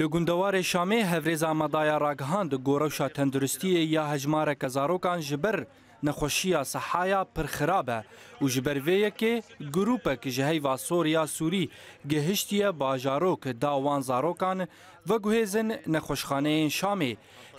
لګوندوار شامې هورې زمدایا راګهاند ګوروشا تندرستي یا هجمار کزاروکان جبر نخوشیا صحایا پر خرابه او جبر وی کې ګروپ کې جهي وا سوریا سوري گهشتیا باجارو کې داوان زاروکان و ګوهزن نخوشخانه شامې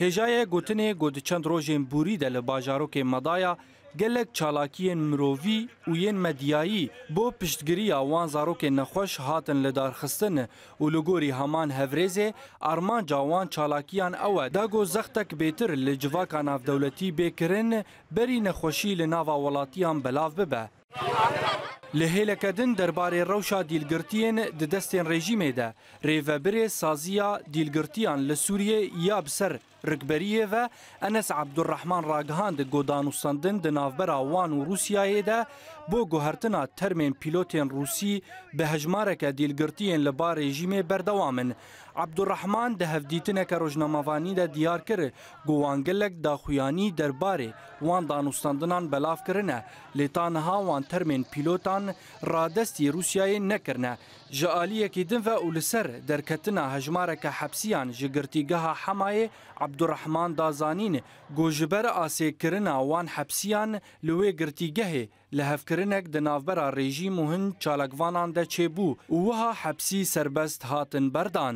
هجای ګوتنه ګود چند روزین بوري د باجارو کې مدایا gelek çalakiyên mirovî û yên medyayî bo piştgiriya wan zarokên nexweş hatin li darxistin û li gorî heman hevrêzê armanca wan çalakiyan ew e dago zextek bêtir li civaka navdewletî bê kirin berî nexweşî li nava welatiyan belav bibe. له هیلکدن دربارې روشا دیلګرتین د دستین رژیمې ده ریوبرې سازیا دیلګرتیان له سوریې یا بسر رکبریه و انس عبدالرحمن راګهان د ګودانوسندن د نافبر اوان او روسیايې ده بۆ گوهرتنا تەرمێن پیلۆتێن رووسی بە هەژمارەکە دیلگرتیان لە با ڕێژیمێ بەردەوامن. عبدوڕەحمان دە هەفدیتنەکە ڕۆژنامەوانیدا دیار کرد گۆوانگەلێک داخویانی دەربارێ وان دانوستاندنان بەلافکردنە لێتانەها وان تەرمێن پیلۆتان ڕادستی رووسایە نەکردە. ji aliyekî din ve û li ser derketina hejmareke hepsiyan ji girtîgeha hemayê Abdurrahman dazanîn got ji ber asêkirina wan hepsiyan li wê girtîgehê li hevkir kirinek di navbera rejîm û hin çalakvanan de çêbû û wiha hepsî serbest hatin berdan.